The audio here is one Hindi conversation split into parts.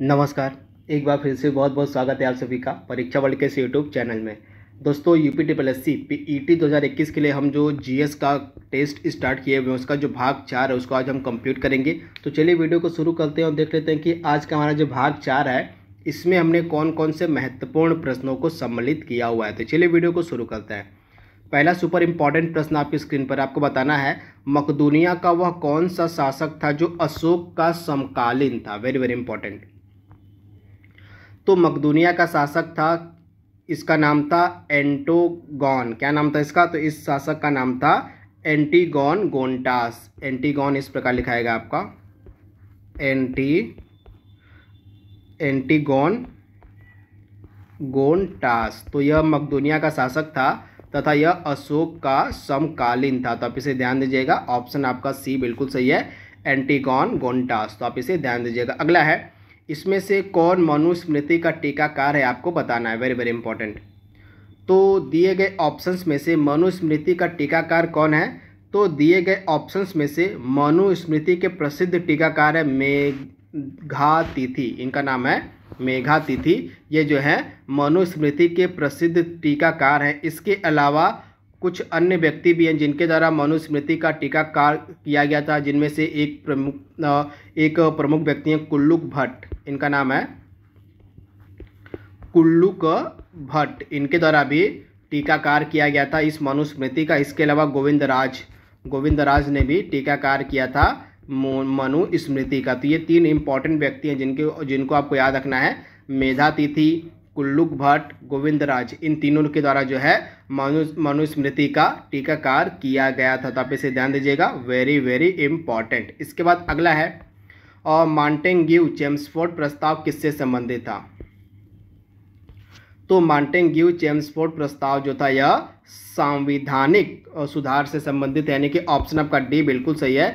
नमस्कार एक बार फिर से बहुत बहुत स्वागत है आप सभी का परीक्षा वर्ल्ड के यूट्यूब चैनल में दोस्तों U P T S C P E T दो हज़ार इक्कीस के लिए हम जो जी एस का टेस्ट स्टार्ट किए हुए हैं उसका जो भाग चार है उसको आज हम कंप्लीट करेंगे तो चलिए वीडियो को शुरू करते हैं और देख लेते हैं कि आज का हमारा जो भाग चार है इसमें हमने कौन कौन से महत्वपूर्ण प्रश्नों को सम्मिलित किया हुआ है तो चलिए वीडियो को शुरू करते हैं पहला सुपर इम्पॉर्टेंट प्रश्न आपकी स्क्रीन पर आपको बताना है मकदूनिया का वह कौन सा शासक था जो अशोक का समकालीन था वेरी वेरी इंपॉर्टेंट तो मकदूनिया का शासक था इसका नाम था एंटोगॉन क्या नाम था इसका तो इस शासक का नाम था एंटीगॉन गोंटास एंटीगॉन इस प्रकार लिखाएगा आपका एंटी एंटीगॉन गोंटास तो यह मकदूनिया का शासक था तथा यह अशोक का समकालीन था तो आप इसे ध्यान दीजिएगा ऑप्शन आपका सी बिल्कुल सही है एंटीगॉन गोंटास तो आप इसे ध्यान दीजिएगा अगला है इसमें से कौन मनुस्मृति का टीकाकार है आपको बताना है वेरी वेरी इंपॉर्टेंट तो दिए गए ऑप्शंस में से मनुस्मृति का टीकाकार कौन है तो दिए गए ऑप्शंस में से मनुस्मृति के प्रसिद्ध टीकाकार है मेघातिथि इनका नाम है मेघातिथि ये जो है मनुस्मृति के प्रसिद्ध टीकाकार हैं इसके अलावा कुछ अन्य व्यक्ति भी हैं जिनके द्वारा मनुस्मृति का टीकाकार किया गया था जिनमें से एक प्रमुख एक प्रमुख व्यक्ति हैं कुल्लुक भट्ट इनका नाम है कुल्लू क भट्ट इनके द्वारा भी टीकाकार किया गया था इस मनुस्मृति का इसके अलावा गोविंद राज गोविंद राज ने भी टीकाकार किया था मनु स्मृति का तो ये तीन इंपॉर्टेंट व्यक्ति हैं जिनके जिनको आपको याद रखना है मेधा तिथि कुल्लुक भट्ट गोविंद राज इन तीनों के द्वारा जो है मनु मनुस्मृति का टीकाकार किया गया था तो आप इसे ध्यान दीजिएगा वेरी वेरी इंपॉर्टेंट इसके बाद अगला है और मांटेंग्यू चेम्सफोर्ड प्रस्ताव किससे संबंधित था तो मॉन्टेंग्यू चेम्सफोर्ड प्रस्ताव जो था यह संविधानिक सुधार से संबंधित यानी कि ऑप्शन आपका डी बिल्कुल सही है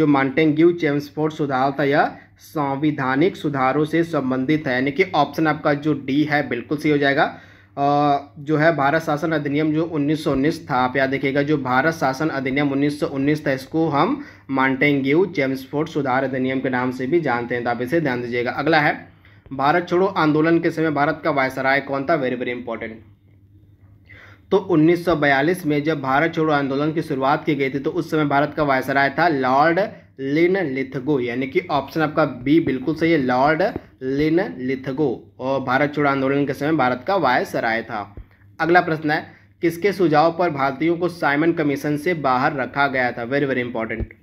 जो मॉन्टेंग्यू चेम्सफोर्ड सुधार था यह संविधानिक सुधारों से संबंधित है यानी कि ऑप्शन आपका जो डी है बिल्कुल सही हो जाएगा जो है भारत शासन अधिनियम जो 1919 था आप याद देखिएगा जो भारत शासन अधिनियम 1919 था इसको हम मॉन्टेंग्यू चेम्सफोर्ड सुधार अधिनियम के नाम से भी जानते हैं तो आप इसे ध्यान दीजिएगा अगला है भारत छोड़ो आंदोलन के समय भारत का वायसराय कौन था वेरी वेरी इंपॉर्टेंट तो 1942 में जब भारत छोड़ो आंदोलन की शुरुआत की गई थी तो उस समय भारत का वायसराय था लॉर्ड लिन लिथगो यानी कि ऑप्शन आपका बी बिल्कुल सही है लॉर्ड लिन लिथगो और भारत छोड़ो आंदोलन के समय भारत का वायसराय था अगला प्रश्न है किसके सुझाव पर भारतीयों को साइमन कमीशन से बाहर रखा गया था वेरी वेरी इंपॉर्टेंट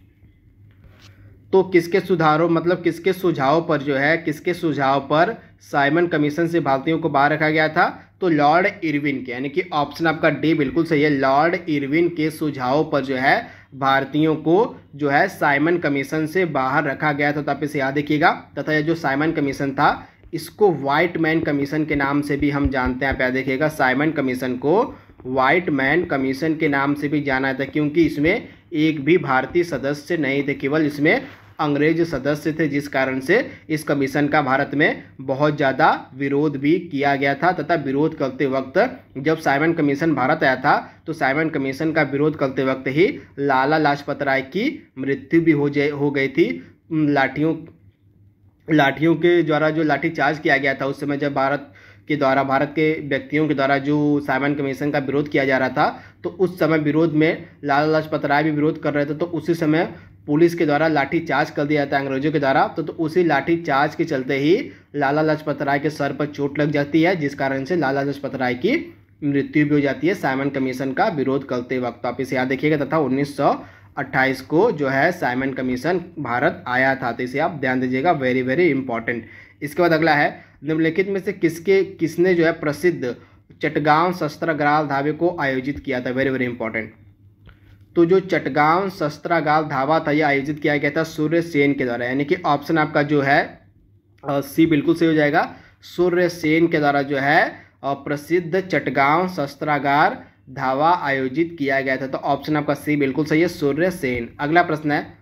तो किसके सुधारों मतलब किसके सुझाव पर जो है किसके सुझाव पर साइमन कमीशन से भारतीयों को बाहर रखा गया था तो लॉर्ड इरविन के यानी कि ऑप्शन आपका डी बिल्कुल सही है लॉर्ड इरविन के सुझाव पर जो है भारतीयों को जो है साइमन कमीशन से बाहर रखा गया था तो आप इसे याद देखिएगा तथा यह जो साइमन कमीशन था इसको वाइट मैन कमीशन के नाम से भी हम जानते हैं आप याद देखिएगा साइमन कमीशन को वाइट मैन कमीशन के नाम से भी जाना था क्योंकि इसमें एक भी भारतीय सदस्य नहीं थे केवल इसमें अंग्रेज सदस्य थे जिस कारण से इस कमीशन का भारत में बहुत ज़्यादा विरोध भी किया गया था तथा विरोध करते वक्त जब साइमन कमीशन भारत आया था तो साइमन कमीशन का विरोध करते वक्त ही लाला लाजपत राय की मृत्यु भी हो जाए हो गई थी लाठियों लाठियों के द्वारा जो लाठी चार्ज किया गया था उस समय जब भारत के द्वारा भारत के व्यक्तियों के द्वारा जो साइमन कमीशन का विरोध किया जा रहा था तो उस समय विरोध में लाला लाजपत राय भी विरोध कर रहे थे तो उसी समय पुलिस के द्वारा लाठी चार्ज कर दिया जाता है अंग्रेजों के द्वारा तो, तो उसी लाठी चार्ज के चलते ही लाला लाजपत राय के सर पर चोट लग जाती है जिस कारण से लाला लाजपत राय की मृत्यु भी हो जाती है साइमन कमीशन का विरोध करते वक्त आप इसे याद देखिएगा तथा अट्ठाईस को जो है साइमन कमीशन भारत आया था तो इसे आप ध्यान दीजिएगा वेरी वेरी इंपॉर्टेंट इसके बाद अगला है निम्नलिखित में से किसके किसने जो है प्रसिद्ध चटगांव शस्त्र ग्राल धावे को आयोजित किया था वेरी वेरी इंपॉर्टेंट तो जो चटगांव शस्त्रागार धावा था यह आयोजित किया गया था सूर्य सेन के द्वारा यानी कि ऑप्शन आपका जो है सी बिल्कुल सही हो जाएगा सूर्य सेन के द्वारा जो है प्रसिद्ध चटगांव शस्त्रागार धावा आयोजित किया गया था तो ऑप्शन आपका सी बिल्कुल सही है सूर्य सेन अगला प्रश्न है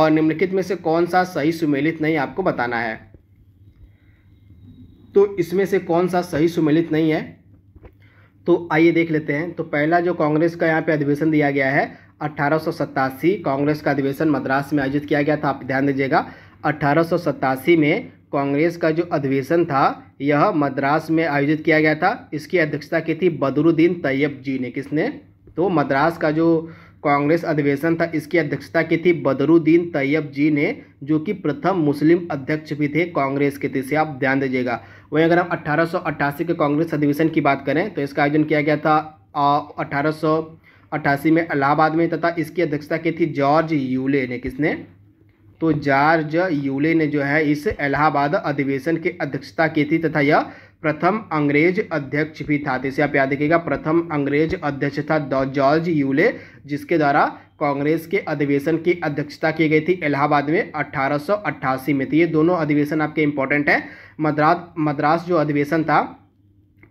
और निम्नलिखित में से कौन सा सही सुमेलित नहीं आपको बताना है तो इसमें से कौन सा सही सुमेलित नहीं है तो आइए देख लेते हैं तो पहला जो कांग्रेस का यहाँ पे अधिवेशन दिया गया है अट्ठारह कांग्रेस का अधिवेशन मद्रास में आयोजित किया गया था आप ध्यान दीजिएगा अट्ठारह में कांग्रेस का जो अधिवेशन था यह मद्रास में आयोजित किया गया था इसकी अध्यक्षता की थी बदरुद्दीन तैयब जी ने किसने तो मद्रास का जो कांग्रेस अधिवेशन था इसकी अध्यक्षता की थी बदरुद्दीन तैयब जी ने जो कि प्रथम मुस्लिम अध्यक्ष भी थे कांग्रेस के थे इसे आप ध्यान दीजिएगा वहीं अगर हम अट्ठारह के कांग्रेस अधिवेशन की बात करें तो इसका आयोजन किया गया था अठारह में इलाहाबाद में तथा इसकी अध्यक्षता की थी जॉर्ज यूले ने किसने तो जॉर्ज यूले ने जो है इस इलाहाबाद अधिवेशन की अध्यक्षता की थी तथा यह प्रथम अंग्रेज अध्यक्ष भी था तो इसे आप याद देखिएगा प्रथम अंग्रेज अध्यक्ष था जॉर्ज यूले जिसके द्वारा कांग्रेस के अधिवेशन की अध्यक्षता की गई थी इलाहाबाद में 1888 में थी तो ये दोनों अधिवेशन आपके इंपॉर्टेंट हैं मद्रास मद्रास जो अधिवेशन था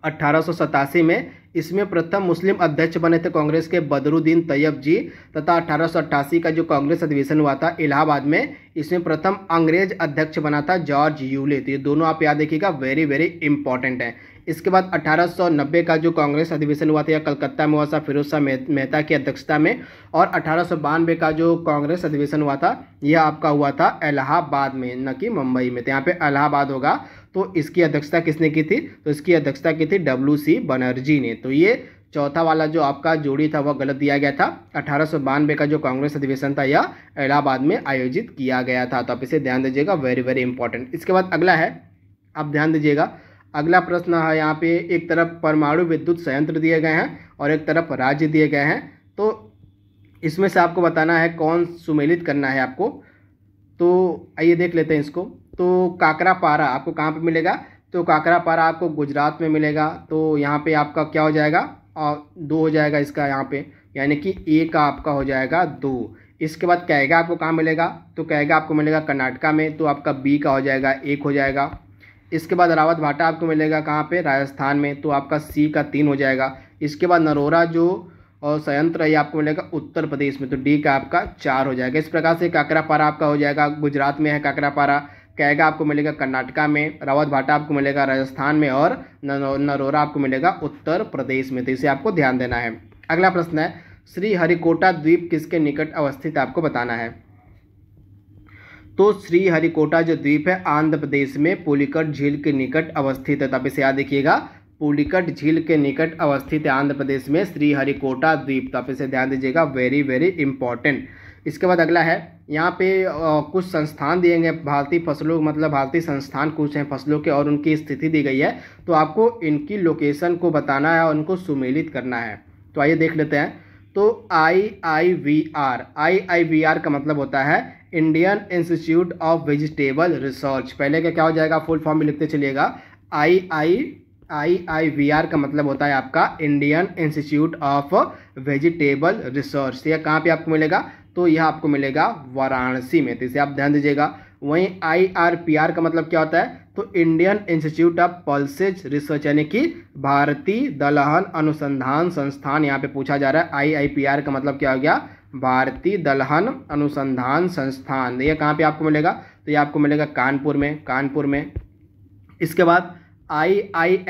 अट्ठारह में इसमें प्रथम मुस्लिम अध्यक्ष बने थे कांग्रेस के बदरुद्दीन तैयब जी तथा अठारह का जो कांग्रेस अधिवेशन हुआ था इलाहाबाद में इसमें प्रथम अंग्रेज अध्यक्ष बना था जॉर्ज यूले तो ये दोनों आप याद देखिएगा वेरी वेरी इंपॉर्टेंट है इसके बाद 1890 का जो कांग्रेस अधिवेशन हुआ था या कलकत्ता में हुआ था फिरोज शाह मेहता की अध्यक्षता में और अठारह का जो कांग्रेस अधिवेशन हुआ था यह आपका हुआ था इलाहाबाद में न कि मुंबई में तो यहाँ पे इलाहाबाद होगा तो इसकी अध्यक्षता किसने की थी तो इसकी अध्यक्षता की थी डब्ल्यू सी बनर्जी ने तो ये चौथा वाला जो आपका जोड़ी था वह गलत दिया गया था अठारह का जो कांग्रेस अधिवेशन था यह इलाहाबाद में आयोजित किया गया था तो आप इसे ध्यान दीजिएगा वेरी वेरी इंपॉर्टेंट इसके बाद अगला है आप ध्यान दीजिएगा अगला प्रश्न है यहाँ पे एक तरफ परमाणु विद्युत संयंत्र दिए गए हैं और एक तरफ राज्य दिए गए हैं तो इसमें से आपको बताना है कौन सुमेलित करना है आपको तो आइए देख लेते हैं इसको तो काकरा पारा आपको कहाँ पे मिलेगा तो काकरा पारा आपको गुजरात में मिलेगा तो यहाँ पे आपका क्या हो जाएगा और दो हो जाएगा इसका यहाँ पे यानी कि एक का आपका हो जाएगा दो इसके बाद कहेगा आपको कहाँ मिलेगा तो कहेगा आपको मिलेगा कर्नाटका में तो आपका बी का हो जाएगा एक हो जाएगा इसके बाद रावत भाटा आपको मिलेगा कहाँ पे राजस्थान में तो आपका सी का तीन हो जाएगा इसके बाद नरोरा जो और संयंत्र ये आपको मिलेगा उत्तर प्रदेश में तो डी का आपका चार हो जाएगा इस प्रकार से काकरा पारा आपका हो जाएगा गुजरात में है काकरा पारा कैगा आपको मिलेगा कर्नाटका में रावत भाटा आपको मिलेगा राजस्थान में और नरोरा आपको मिलेगा उत्तर प्रदेश में तो इसे आपको ध्यान देना है अगला प्रश्न है श्री हरिकोटा द्वीप किसके निकट अवस्थित आपको बताना है तो श्री हरिकोटा जो द्वीप है आंध्र प्रदेश में पुलिकट झील के निकट अवस्थित है तब तो इसे याद देखिएगा पुलिकट झील के निकट अवस्थित है आंध्र प्रदेश में श्री हरिकोटा द्वीप तो आप इसे ध्यान दीजिएगा वेरी वेरी इंपॉर्टेंट इसके बाद अगला है यहाँ पे कुछ संस्थान दिए गए भारतीय फसलों मतलब भारतीय संस्थान कुछ हैं फसलों के और उनकी स्थिति दी गई है तो आपको इनकी लोकेशन को बताना है और उनको सुमेलित करना है तो आइए देख लेते हैं तो I I V R I I V R का मतलब होता है Indian Institute of Vegetable Research पहले का क्या हो जाएगा फुल फॉर्म भी लिखते चलिएगा आई आई आई आई वी आर का मतलब होता है आपका Indian Institute of Vegetable Research यह कहाँ पे आपको मिलेगा तो यह आपको मिलेगा वाराणसी में तो इसे आप ध्यान दीजिएगा वहीं आईआरपीआर का मतलब क्या होता है तो Indian Institute of Pulses Research यानी कि भारतीय दलहन अनुसंधान संस्थान यहाँ पे पूछा जा रहा है आई का मतलब क्या हो गया भारतीय दलहन अनुसंधान संस्थान तो ये कहाँ पे आपको मिलेगा तो ये आपको मिलेगा कानपुर में कानपुर में इसके बाद आई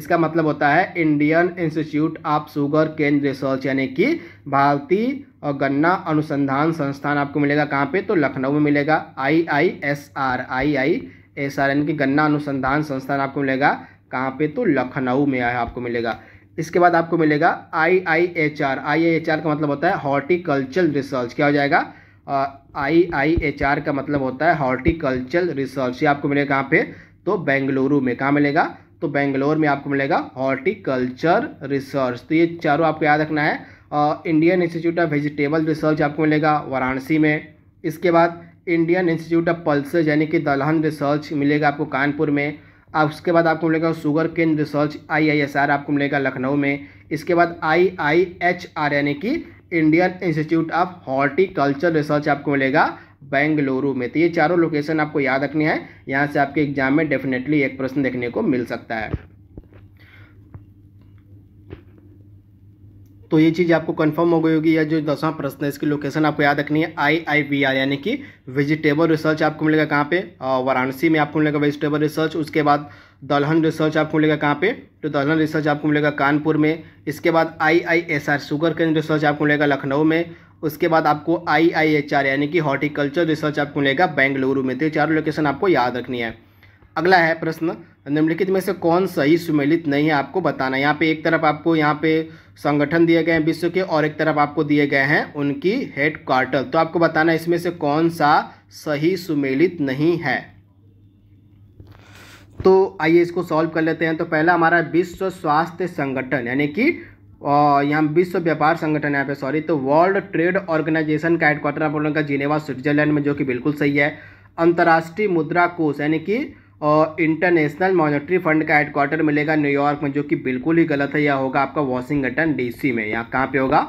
इसका मतलब होता है Indian Institute of sugarcane research यानी कि भारतीय और गन्ना अनुसंधान संस्थान आपको मिलेगा कहाँ पे तो लखनऊ में मिलेगा I I S R I I S R N की गन्ना अनुसंधान संस्थान आपको मिलेगा कहाँ पे तो लखनऊ में आपको मिलेगा इसके बाद आपको मिलेगा I I H R I I H R का मतलब होता है हॉर्टिकल्चर रिसर्च क्या हो जाएगा आई आई एच आर का मतलब होता है हॉर्टिकल्चर रिसर्च ये आपको मिलेगा कहाँ पे तो बेंगलुरु में कहाँ मिलेगा तो बेंगलोर में आपको मिलेगा हॉर्टिकल्चर रिसर्च तो ये चारों आपको याद रखना है Indian Institute of Vegetable Research आपको मिलेगा वाराणसी में इसके बाद इंडियन इंस्टीट्यूट ऑफ पल्स यानी कि दलहन रिसर्च मिलेगा आपको कानपुर में आप उसके बाद आपको मिलेगा शुगर केन रिसर्च आर आपको मिलेगा लखनऊ में इसके बाद आई आई एच आर यानी कि Indian Institute of Horticulture Research आपको मिलेगा बेंगलुरु में तो ये चारों लोकेशन आपको याद रखनी है यहाँ से आपके एग्जाम में डेफिनेटली एक प्रश्न देखने को मिल सकता है तो ये चीज़ आपको कंफर्म हो गई होगी या जो दसवां प्रश्न है इसकी लोकेशन आपको याद रखनी है आई आई वी आर यानी कि वेजिटेबल रिसर्च आपको मिलेगा कहाँ पे वाराणसी में आपको मिलेगा वेजिटेबल रिसर्च उसके बाद दलहन रिसर्च आपको मिलेगा कहाँ पे तो दलहन रिसर्च आपको मिलेगा कानपुर में इसके बाद I I S R sugarcane research आपको मिलेगा लखनऊ में उसके बाद आपको आई आई एच आर यानी कि हॉर्टिकल्चर रिसर्च आपको मिलेगा बेंगलुरु में तो ये चारों लोकेशन आपको याद रखनी है अगला है प्रश्न निम्नलिखित में से कौन सही सुमेलित नहीं है आपको बताना यहाँ पे एक तरफ आपको यहाँ पे संगठन दिए गए हैं विश्व के और एक तरफ आपको दिए गए हैं उनकी हेड क्वार्टर तो आपको बताना इसमें से कौन सा सही सुमेलित नहीं है तो आइए इसको सॉल्व कर लेते हैं तो पहला हमारा विश्व स्वास्थ्य संगठन यानी कि यहाँ विश्व व्यापार संगठन यहाँ पे सॉरी तो वर्ल्ड ट्रेड ऑर्गेनाइजेशन का हेडक्वार्टर आप लोगों का जिनेवा स्विट्जरलैंड में जो कि बिल्कुल सही है अंतर्राष्ट्रीय मुद्रा कोष यानी कि इंटरनेशनल मॉनेटरी फंड का हेडक्वार्टर मिलेगा न्यूयॉर्क में जो कि बिल्कुल ही गलत है यह होगा आपका वॉशिंगटन डीसी में यहाँ कहाँ पे होगा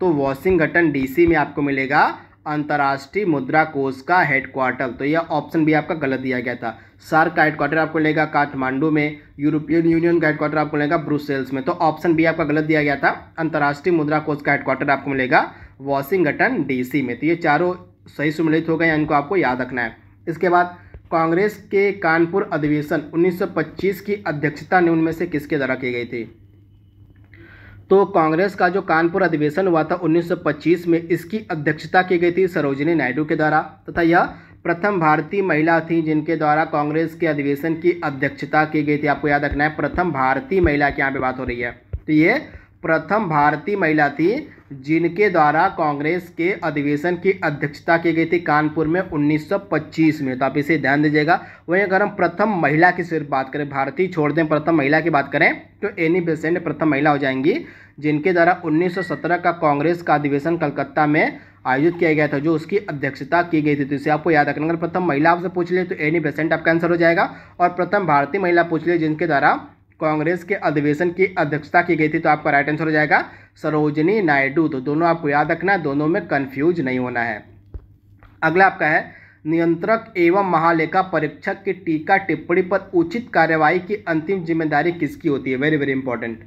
तो वॉशिंगटन डीसी में आपको मिलेगा अंतर्राष्ट्रीय मुद्रा कोष का हेडक्वार्टर तो यह ऑप्शन भी आपका गलत दिया गया था सार्क का हेडक्वार्टर आपको मिलेगा काठमांडू में यूरोपियन यूनियन का हेडक्वार्टर आपको मिलेगा ब्रुसेल्स में तो ऑप्शन भी आपका गलत दिया गया था अंतर्राष्ट्रीय मुद्रा कोष का हेडक्वार्टर आपको मिलेगा वॉशिंगटन डीसी में तो ये चारों सही सुमिलित हो गए इनको आपको याद रखना है इसके बाद कांग्रेस के कानपुर अधिवेशन 1925 की अध्यक्षता उनमें से किसके द्वारा की गई थी तो कांग्रेस का जो कानपुर अधिवेशन हुआ था 1925 में इसकी अध्यक्षता की गई थी सरोजिनी नायडू के द्वारा तथा यह प्रथम भारतीय महिला थी जिनके द्वारा कांग्रेस के अधिवेशन की अध्यक्षता की गई थी आपको याद रखना है प्रथम भारतीय महिला की यहाँ पे बात हो रही है तो ये प्रथम भारतीय महिला थी जिनके द्वारा कांग्रेस के अधिवेशन की अध्यक्षता की गई थी कानपुर में 1925 में तो आप इसे ध्यान दीजिएगा वहीं अगर हम प्रथम महिला की सिर्फ बात करें भारतीय छोड़ दें प्रथम महिला की बात करें तो एनी बेसेंट प्रथम महिला हो जाएंगी जिनके द्वारा 1917 का कांग्रेस का अधिवेशन कलकत्ता में आयोजित किया गया था जो उसकी अध्यक्षता की गई थी तो इसे आपको याद रखना अगर प्रथम महिला आपसे पूछ ले तो एनी बेसेंट आपका आंसर हो जाएगा और प्रथम भारतीय महिला पूछ ले जिनके द्वारा कांग्रेस के अधिवेशन की अध्यक्षता की गई थी तो आपका राइट आंसर हो जाएगा सरोजनी नायडू तो दोनों आपको याद रखना है दोनों में कन्फ्यूज नहीं होना है अगला आपका है नियंत्रक एवं महालेखा परीक्षक की टीका टिप्पणी पर उचित कार्यवाही की अंतिम जिम्मेदारी किसकी होती है वेरी वेरी इंपॉर्टेंट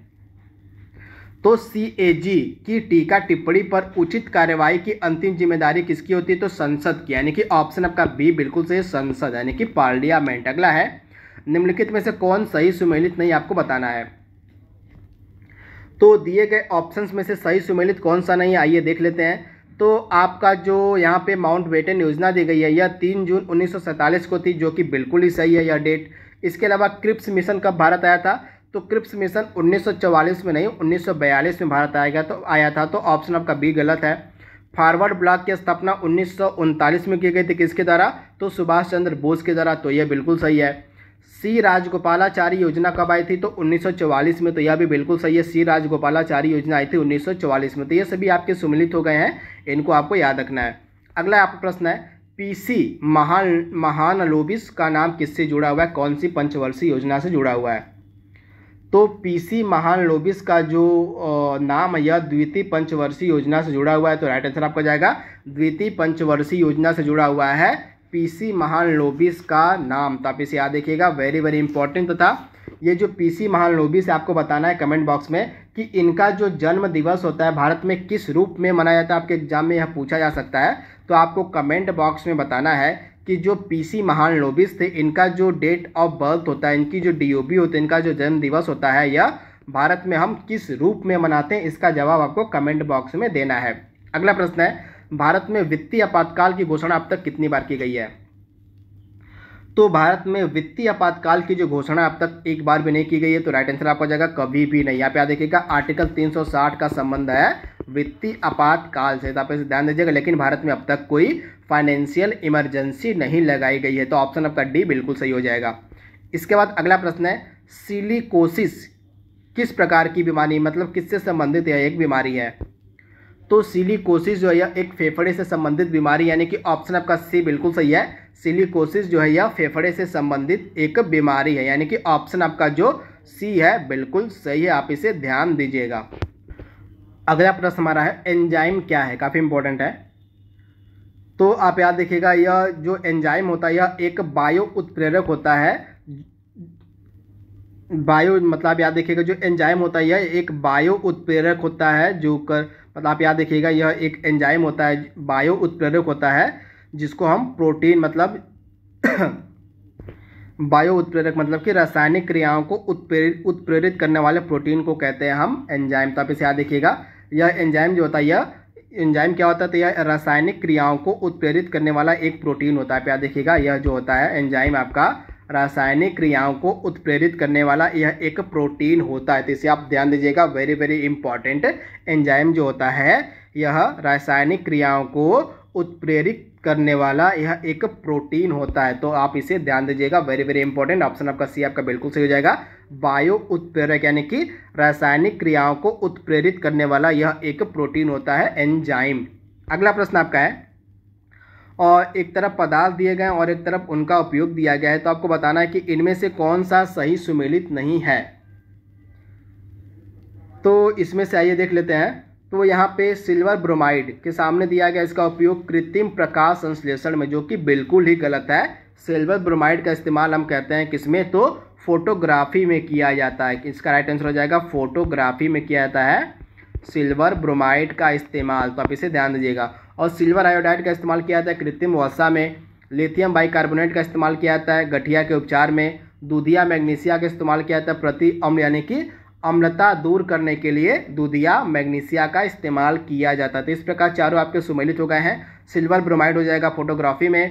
तो सी की टीका टिप्पणी पर उचित कार्यवाही की अंतिम जिम्मेदारी किसकी होती है तो संसद की यानी कि ऑप्शन आपका बी बिल्कुल सही संसद यानी कि पार्लियामेंट अगला है निम्नलिखित में से कौन सही सुमेलित नहीं आपको बताना है तो दिए गए ऑप्शंस में से सही सुमेलित कौन सा नहीं आइए देख लेते हैं तो आपका जो यहाँ पे माउंट बेटन योजना दी गई है यह तीन जून उन्नीस को थी जो कि बिल्कुल ही सही है यह डेट इसके अलावा क्रिप्स मिशन कब भारत आया था तो क्रिप्स मिशन उन्नीस में नहीं उन्नीस में भारत आया गया तो आया था तो ऑप्शन आपका बी गलत है फॉरवर्ड ब्लॉक की स्थापना उन्नीस में की गई थी किसके द्वारा तो सुभाष चंद्र बोस के द्वारा तो यह बिल्कुल सही है सी राजगोपालाचारी योजना कब आई थी तो 1944 में तो यह भी बिल्कुल सही है सी राजगोपालाचारी योजना आई थी 1944 में तो ये सभी आपके सुमिलित हो गए हैं इनको आपको याद रखना है अगला आपका प्रश्न है पीसी महान महान लोबिस का नाम किससे जुड़ा हुआ है कौन सी पंचवर्षीय योजना से जुड़ा हुआ है तो पीसी महान लोबिस का जो नाम यह द्वितीय पंचवर्षीय योजना से जुड़ा हुआ है तो राइट आंसर आपका जाएगा द्वितीय पंचवर्षीय योजना से जुड़ा हुआ है पीसी महान लोबिस का नाम तो आप इसे याद देखिएगा वेरी वेरी इंपॉर्टेंट तथा ये जो पीसी महान लोबिस है आपको बताना है कमेंट बॉक्स में कि इनका जो जन्म दिवस होता है भारत में किस रूप में मनाया जाता है आपके एग्जाम में यह पूछा जा सकता है तो आपको कमेंट बॉक्स में बताना है कि जो पीसी महान लोबिस थे इनका जो डेट ऑफ बर्थ होता है इनकी जो डीओबी होती है इनका जो जन्म दिवस होता है यह भारत में हम किस रूप में मनाते हैं इसका जवाब आपको कमेंट बॉक्स में देना है अगला प्रश्न है भारत में वित्तीय आपातकाल की घोषणा अब तक कितनी बार की गई है तो भारत में वित्तीय आपातकाल की जो घोषणा अब तक एक बार भी नहीं की गई है तो राइट आंसर आपका जाएगा कभी भी नहीं यहाँ पे आप देखिएगा आर्टिकल 360 का संबंध है वित्तीय आपातकाल से तो आप इसे ध्यान दीजिएगा लेकिन भारत में अब तक कोई फाइनेंशियल इमरजेंसी नहीं लगाई गई है तो ऑप्शन आपका डी बिल्कुल सही हो जाएगा इसके बाद अगला प्रश्न है सिलिकोसिस किस प्रकार की बीमारी मतलब किससे संबंधित है एक बीमारी है तो सिलिकोसिस जो है यह एक फेफड़े से संबंधित बीमारी यानी कि ऑप्शन आपका सी बिल्कुल सही है सिलिकोसिस जो है यह फेफड़े से संबंधित एक बीमारी है यानी कि ऑप्शन आपका जो सी है बिल्कुल सही है आप इसे ध्यान दीजिएगा अगला प्रश्न हमारा है एंजाइम क्या है काफ़ी इंपॉर्टेंट है तो आप याद देखिएगा यह जो एंजाइम होता है यह एक बायो उत्प्रेरक होता है बायो मतलब याद देखिएगा जो एंजाइम होता है यह एक बायो उत्प्रेरक होता है जो कर मतलब आप याद देखिएगा यह एक एंजाइम होता है बायो उत्प्रेरक होता है जिसको हम प्रोटीन मतलब बायो उत्प्रेरक मतलब कि रासायनिक क्रियाओं को उत्प्रेरित उत्प्रेरित करने वाले प्रोटीन को कहते हैं हम एंजाइम तो आप इसे याद देखिएगा यह एंजाइम जो होता है यह एंजाइम क्या होता है तो यह रासायनिक क्रियाओं को उत्प्रेरित करने वाला एक प्रोटीन होता है आप याद देखिएगा यह जो होता है एंजाइम आपका रासायनिक क्रियाओं को उत्प्रेरित करने वाला यह एक प्रोटीन होता है तो इसे आप ध्यान दीजिएगा वेरी वेरी इंपॉर्टेंट एंजाइम जो होता है यह रासायनिक क्रियाओं को उत्प्रेरित करने वाला यह एक प्रोटीन होता है तो आप इसे ध्यान दीजिएगा वेरी वेरी इंपॉर्टेंट ऑप्शन आपका सी आपका बिल्कुल सही हो जाएगा बायो उत्प्रेरक यानी कि रासायनिक क्रियाओं को उत्प्रेरित करने वाला यह एक प्रोटीन होता है एंजाइम अगला प्रश्न आपका है और एक तरफ पदार्थ दिए गए और एक तरफ उनका उपयोग दिया गया है तो आपको बताना है कि इनमें से कौन सा सही सुमेलित नहीं है तो इसमें से आइए देख लेते हैं तो यहाँ पे सिल्वर ब्रोमाइड के सामने दिया गया इसका उपयोग कृत्रिम प्रकाश संश्लेषण में जो कि बिल्कुल ही गलत है सिल्वर ब्रोमाइड का इस्तेमाल हम कहते हैं किसमें तो फोटोग्राफी में किया जाता है इसका राइट आंसर हो जाएगा फोटोग्राफी में किया जाता है सिल्वर ब्रोमाइड का इस्तेमाल तो आप इसे ध्यान दीजिएगा और सिल्वर आयोडाइड का इस्तेमाल किया जाता है कृत्रिम वसा में लिथियम बाइकार्बोनेट का इस्तेमाल किया जाता है गठिया के उपचार में दूधिया मैग्नीशिया का इस्तेमाल किया जाता है प्रति अम्ल यानी कि अम्लता दूर करने के लिए दूधिया मैग्नीशिया का इस्तेमाल किया जाता है तो इस प्रकार चारों आपके सुमेलित हो गए हैं सिल्वर ब्रोमाइड हो जाएगा फोटोग्राफी में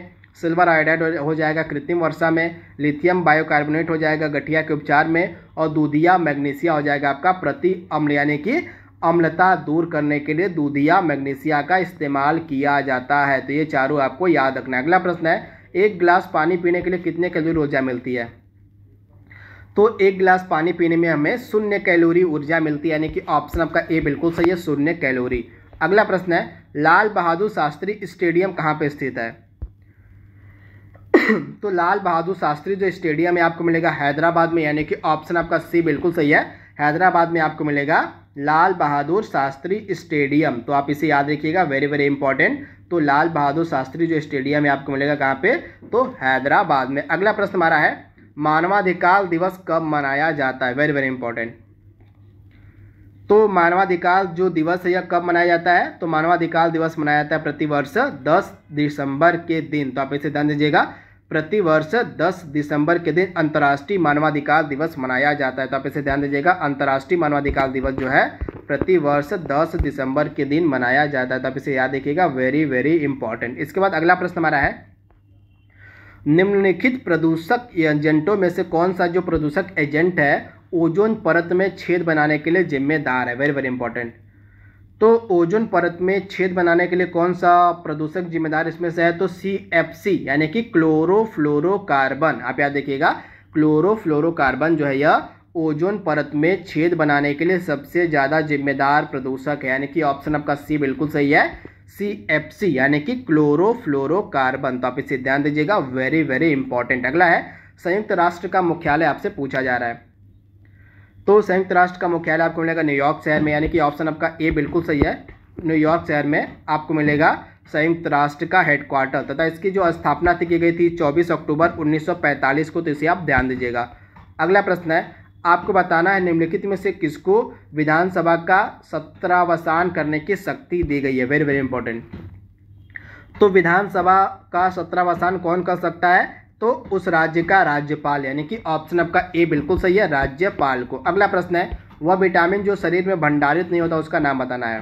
सिल्वर आयोडाइड हो जाएगा कृत्रिम वर्षा में लिथियम बायोकार्बोनेट हो जाएगा गठिया के उपचार में और दूधिया मैग्नीशिया हो जाएगा आपका प्रति अम्ल यानी कि अम्लता दूर करने के लिए दूधिया मैग्नीसिया का इस्तेमाल किया जाता है तो ये चारों आपको याद रखना है अगला प्रश्न है एक गिलास पानी पीने के लिए कितने कैलोरी ऊर्जा मिलती है तो एक गिलास पानी पीने में हमें शून्य कैलोरी ऊर्जा मिलती है यानी कि ऑप्शन आपका ए बिल्कुल सही है शून्य कैलोरी अगला प्रश्न है लाल बहादुर शास्त्री स्टेडियम कहाँ पर स्थित है तो लाल बहादुर शास्त्री जो स्टेडियम है आपको मिलेगा हैदराबाद में यानी कि ऑप्शन आपका सी बिल्कुल सही है हैदराबाद में आपको मिलेगा लाल बहादुर शास्त्री स्टेडियम तो आप इसे याद रखिएगा वेरी वेरी इंपॉर्टेंट तो लाल बहादुर शास्त्री जो स्टेडियम है आपको मिलेगा कहाँ पे तो हैदराबाद में अगला प्रश्न हमारा है मानवाधिकार दिवस कब मनाया जाता है वेरी वेरी इंपॉर्टेंट तो मानवाधिकार जो दिवस है यह कब मनाया जाता है तो मानवाधिकार दिवस मनाया जाता है प्रतिवर्ष दस दिसंबर के दिन तो आप इसे ध्यान दीजिएगा प्रतिवर्ष 10 दिसंबर के दिन अंतर्राष्ट्रीय मानवाधिकार दिवस मनाया जाता है तो आप इसे ध्यान दीजिएगा अंतर्राष्ट्रीय मानवाधिकार दिवस जो है प्रतिवर्ष 10 दिसंबर के दिन मनाया जाता है तो आप इसे याद रखिएगा वेरी वेरी इंपॉर्टेंट इसके बाद अगला प्रश्न हमारा है निम्नलिखित प्रदूषक एजेंटों में से कौन सा जो प्रदूषक एजेंट है ओजोन परत में छेद बनाने के लिए जिम्मेदार है वेरी वेरी इंपॉर्टेंट तो ओजोन परत में छेद बनाने के लिए कौन सा प्रदूषक जिम्मेदार इसमें से है तो सी एफ सी यानी कि क्लोरोफ्लोरोकार्बन आप याद देखिएगा क्लोरोफ्लोरोकार्बन जो है यह ओजोन परत में छेद बनाने के लिए सबसे ज़्यादा जिम्मेदार प्रदूषक है यानी कि ऑप्शन आपका सी बिल्कुल सही है सी एफ सी यानी कि क्लोरोफ्लोरोकार्बन तो आप इसे ध्यान दीजिएगा वेरी वेरी इंपॉर्टेंट अगला है संयुक्त राष्ट्र का मुख्यालय आपसे पूछा जा रहा है तो संयुक्त राष्ट्र का मुख्यालय आपको मिलेगा न्यूयॉर्क शहर में यानी कि ऑप्शन आपका ए बिल्कुल सही है न्यूयॉर्क शहर में आपको मिलेगा संयुक्त राष्ट्र का हेडक्वार्टर तथा इसकी जो स्थापना की गई थी 24 अक्टूबर 1945 को तो इसे आप ध्यान दीजिएगा अगला प्रश्न है आपको बताना है निम्नलिखित में से किसको विधानसभा का सत्रावसान करने की शक्ति दी गई है वेरी वेरी इंपॉर्टेंट तो विधानसभा का सत्रावसान कौन कर सकता है तो उस राज्य का राज्यपाल यानी कि ऑप्शन आपका ए बिल्कुल सही है राज्यपाल को अगला प्रश्न है वह विटामिन जो शरीर में भंडारित नहीं होता उसका नाम बताना है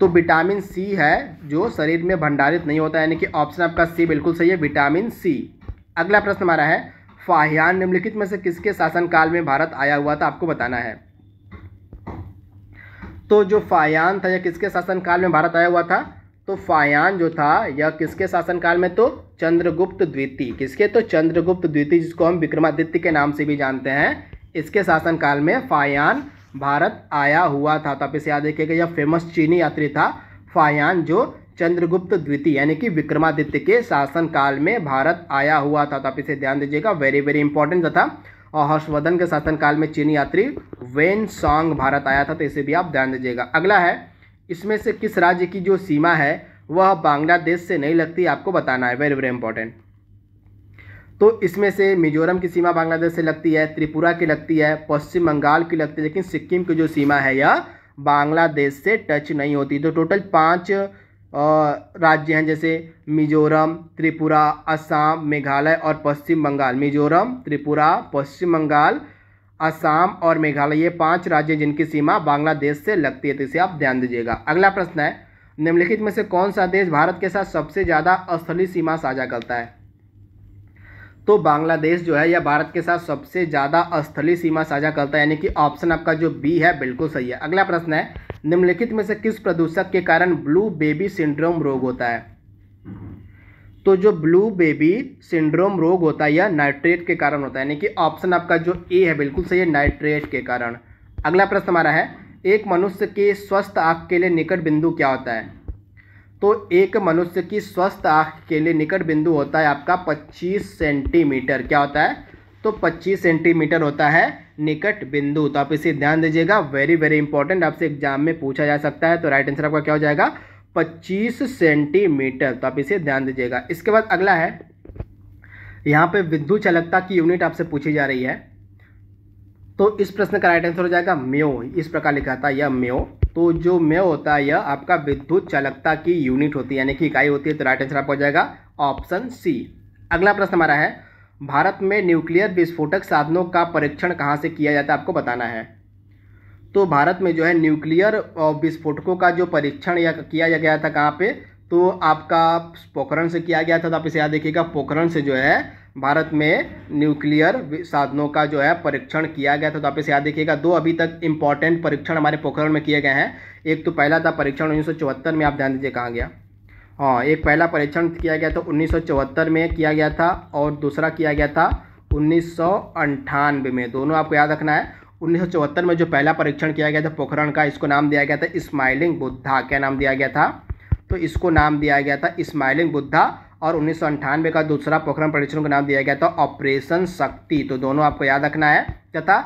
तो विटामिन सी है जो शरीर में भंडारित नहीं होता यानी कि ऑप्शन आपका सी बिल्कुल सही है विटामिन सी अगला प्रश्न हमारा है फाहियान निम्नलिखित में से किसके शासनकाल में भारत आया हुआ था आपको बताना है तो जो फाहियान था या किसके शासनकाल में भारत आया हुआ था तो फायान जो था यह किसके शासनकाल में तो चंद्रगुप्त द्वितीय किसके तो चंद्रगुप्त द्वितीय जिसको हम विक्रमादित्य के नाम से भी जानते हैं इसके शासनकाल में फायान भारत आया हुआ था तो आप इसे याद रखिएगा यह फेमस चीनी यात्री था फायान जो चंद्रगुप्त द्वितीय यानी कि विक्रमादित्य के शासनकाल में भारत आया हुआ था तो आप इसे ध्यान दीजिएगा वेरी वेरी इंपॉर्टेंट तथा और हर्षवर्धन के शासनकाल में चीनी यात्री वेन सॉन्ग भारत आया था तो इसे भी आप ध्यान दीजिएगा अगला है इसमें से किस राज्य की जो सीमा है वह बांग्लादेश से नहीं लगती आपको बताना है वेरी वेरी इंपॉर्टेंट तो इसमें से मिजोरम की सीमा बांग्लादेश से लगती है त्रिपुरा की लगती है पश्चिम बंगाल की लगती है लेकिन सिक्किम की जो सीमा है यह बांग्लादेश से टच नहीं होती तो टोटल पाँच राज्य हैं जैसे मिजोरम त्रिपुरा असम मेघालय और पश्चिम बंगाल मिजोरम त्रिपुरा पश्चिम बंगाल असम और मेघालय ये पांच राज्य जिनकी सीमा बांग्लादेश से लगती है तो इसे आप ध्यान दीजिएगा अगला प्रश्न है निम्नलिखित में से कौन सा देश भारत के साथ सबसे ज़्यादा स्थलीय सीमा साझा करता है तो बांग्लादेश जो है यह भारत के साथ सबसे ज़्यादा स्थलीय सीमा साझा करता है यानी कि ऑप्शन आपका जो बी है बिल्कुल सही है अगला प्रश्न है निम्नलिखित में से किस प्रदूषक के कारण ब्लू बेबी सिंड्रोम रोग होता है तो जो ब्लू बेबी सिंड्रोम रोग होता है या नाइट्रेट के कारण होता है यानी कि ऑप्शन आपका जो ए है बिल्कुल सही है नाइट्रेट के कारण अगला प्रश्न हमारा है एक मनुष्य के स्वस्थ आँख के लिए निकट बिंदु क्या होता है तो एक मनुष्य की स्वस्थ आँख के लिए निकट बिंदु होता है आपका 25 सेंटीमीटर क्या होता है तो 25 सेंटीमीटर होता है निकट बिंदु तो आप इसे ध्यान दीजिएगा वेरी वेरी इंपॉर्टेंट आपसे एग्जाम में पूछा जा सकता है तो राइट आंसर आपका क्या हो जाएगा 25 सेंटीमीटर तो आप इसे ध्यान दीजिएगा इसके बाद अगला है यहाँ पे विद्युत चालकता की यूनिट आपसे पूछी जा रही है तो इस प्रश्न का राइट आंसर हो जाएगा म्यो इस प्रकार लिखा था यह म्यो तो जो म्यो होता है यह आपका विद्युत चालकता की यूनिट होती है यानी कि इकाई होती है तो राइट आंसर आपका हो जाएगा ऑप्शन सी अगला प्रश्न हमारा है भारत में न्यूक्लियर विस्फोटक साधनों का परीक्षण कहाँ से किया जाता है आपको बताना है तो भारत में जो है न्यूक्लियर विस्फोटकों का जो परीक्षण या किया गया था कहाँ पे तो आपका पोखरण से किया गया था तो आप इसे याद देखिएगा पोखरण से जो है भारत में न्यूक्लियर साधनों का जो है परीक्षण किया गया था तो आप इसे याद देखिएगा दो अभी तक इंपॉर्टेंट परीक्षण हमारे पोखरण में किए गए हैं एक तो पहला था परीक्षण उन्नीस में आप ध्यान दीजिए कहाँ गया हाँ एक पहला परीक्षण किया गया था उन्नीस में किया गया था और दूसरा किया गया था उन्नीस में दोनों आपको याद रखना है उन्नीस में जो पहला परीक्षण किया गया था पोखरण का इसको नाम दिया गया था स्माइलिंग बुद्धा क्या नाम दिया गया था तो इसको नाम दिया गया था स्माइलिंग बुद्धा और उन्नीस का दूसरा पोखरण परीक्षण का नाम दिया गया था ऑपरेशन शक्ति तो दोनों आपको याद रखना है तथा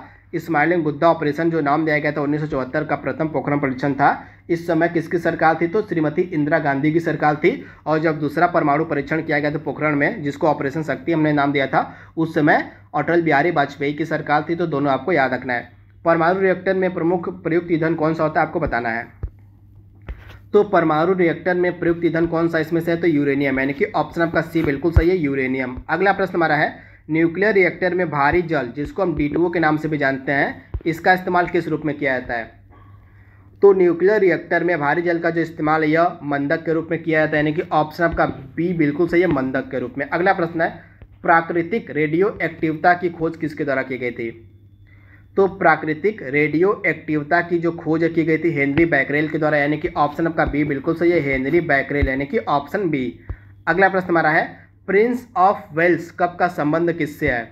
स्माइलिंग बुद्धा ऑपरेशन जो नाम दिया गया था उन्नीस का प्रथम पोखरण परीक्षण था इस समय किसकी सरकार थी तो श्रीमती इंदिरा गांधी की सरकार थी और जब दूसरा परमाणु परीक्षण किया गया था पोखरण में जिसको ऑपरेशन शक्ति हमने नाम दिया था उस समय अटल बिहारी वाजपेयी की सरकार थी तो दोनों आपको याद रखना है परमाणु रिएक्टर में प्रमुख प्रयुक्त ईंधन कौन सा होता है आपको बताना है तो परमाणु रिएक्टर में प्रयुक्त ईंधन कौन सा इसमें से है तो यूरेनियम यानी कि ऑप्शन आपका सी बिल्कुल सही है यूरेनियम अगला प्रश्न हमारा है न्यूक्लियर रिएक्टर में भारी जल जिसको हम डी के नाम से भी जानते हैं इसका इस्तेमाल किस रूप में किया जाता है तो न्यूक्लियर रिएक्टर में भारी जल का जो इस्तेमाल है यह मंदक के रूप में किया जाता है यानी कि ऑप्शन आपका बी बिल्कुल सही है मंदक के रूप में अगला प्रश्न है प्राकृतिक रेडियो एक्टिवता की खोज किसके द्वारा की गई थी तो प्राकृतिक रेडियो एक्टिवता की जो खोज की गई थी हेनरी बैकरेल के द्वारा यानी कि ऑप्शन आपका बी बिल्कुल सही है हेनरी बैकरेल यानी कि ऑप्शन बी अगला प्रश्न हमारा है प्रिंस ऑफ वेल्स कब का संबंध किससे है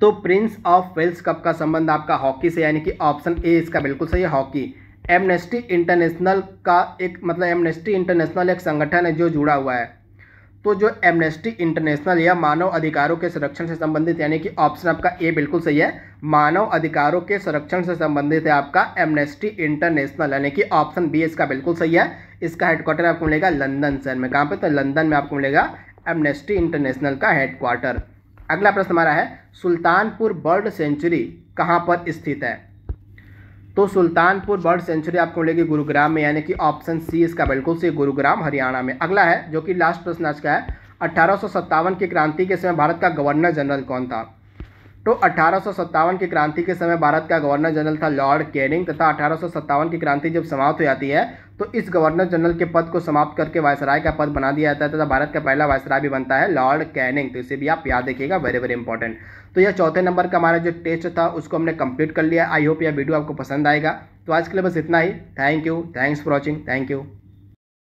तो प्रिंस ऑफ वेल्स कप का संबंध आपका हॉकी से यानी कि ऑप्शन ए इसका बिल्कुल सही है हॉकी एमनेस्टी इंटरनेशनल का एक मतलब एमनेस्टी इंटरनेशनल एक संगठन है जो जुड़ा हुआ है तो जो एमनेस्टी इंटरनेशनल या मानव अधिकारों के संरक्षण से संबंधित यानी कि ऑप्शन आपका ए बिल्कुल सही है मानव अधिकारों के संरक्षण से संबंधित है आपका एमनेस्टी इंटरनेशनल यानी कि ऑप्शन बी इसका बिल्कुल सही है इसका हेडक्वार्टर आपको मिलेगा लंदन शहर में कहाँ पे तो लंदन में आपको मिलेगा एमनेस्टी इंटरनेशनल का हेडक्वार्टर अगला प्रश्न हमारा है सुल्तानपुर बर्ड सेंचुरी कहाँ पर स्थित है तो सुल्तानपुर बर्ड सेंचुरी आपको मिलेगी गुरुग्राम में यानी कि ऑप्शन सी इसका बिल्कुल सी गुरुग्राम हरियाणा में अगला है जो कि लास्ट प्रश्न आज का है अट्ठारह की क्रांति के समय भारत का गवर्नर जनरल कौन था तो अठारह की क्रांति के समय भारत का गवर्नर जनरल था लॉर्ड कैनिंग तथा अठारह की क्रांति जब समाप्त हो जाती है तो इस गवर्नर जनरल के पद को समाप्त करके वायसराय का पद बना दिया जाता है तथा भारत का पहला वायसराय भी बनता है लॉर्ड कैनिंग तो इसे भी आप याद देखिएगा वेरी वेरी इंपॉर्टेंट तो यह चौथे नंबर का हमारा जो टेस्ट था उसको हमने कंप्लीट कर लिया आई होप यह वीडियो आपको पसंद आएगा तो आज के लिए बस इतना ही thank you thanks for watching thank you